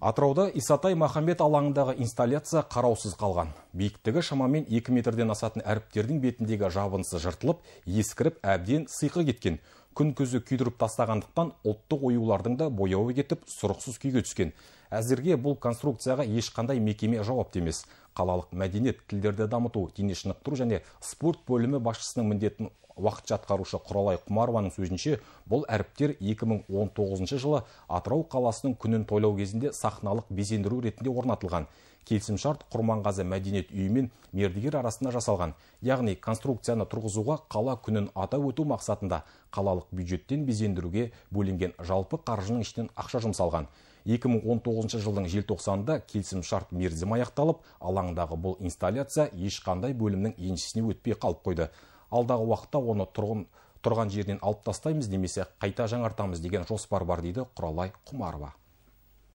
Атырауда Исатай Махамбет алаңындағы инсталляция қараусыз қалған. Бейіктігі шамамен 2 метрден асатын әріптердің бетіндегі жабынсы жыртылып, ескіріп әбден сыйқы кеткен. Күн көзі күйдіріп тастағандықтан ұлттық оюлардың да бояуы кетіп, сұрықсыз күйге түскен әзірге бұл конструкцияға ешқандай мекеме жауапты емес қалалық мәдениет тілдерді дамыту дене шынықтыру және спорт бөлімі басшысының міндетін уақытша атқарушы құралай құмарованың сөзінше бұл әріптер 2019 жылы атырау қаласының күнін тойлау кезінде сахналық безендіру ретінде орнатылған келісімшарт құрманғазы мәдениет үйі мен мердігер арасында жасалған яғни конструкцияны тұрғызуға қала күнін атап өту мақсатында қалалық бюджеттен безендіруге бөлінген жалпы қаржының ішінен ақша жұмсалған 2019 жылдың желтоқсанында келісім шарт мерзімі аяқталып, алаңдағы бұл инсталляция ешқандай бөлімнің еншісіне өтпей қалып қойды. Алдағы уақытта оны тұрғын, тұрған жерден алып тастаймыз немесе қайта жаңартамыз деген жоспар бар дейді Құралай Құмарова.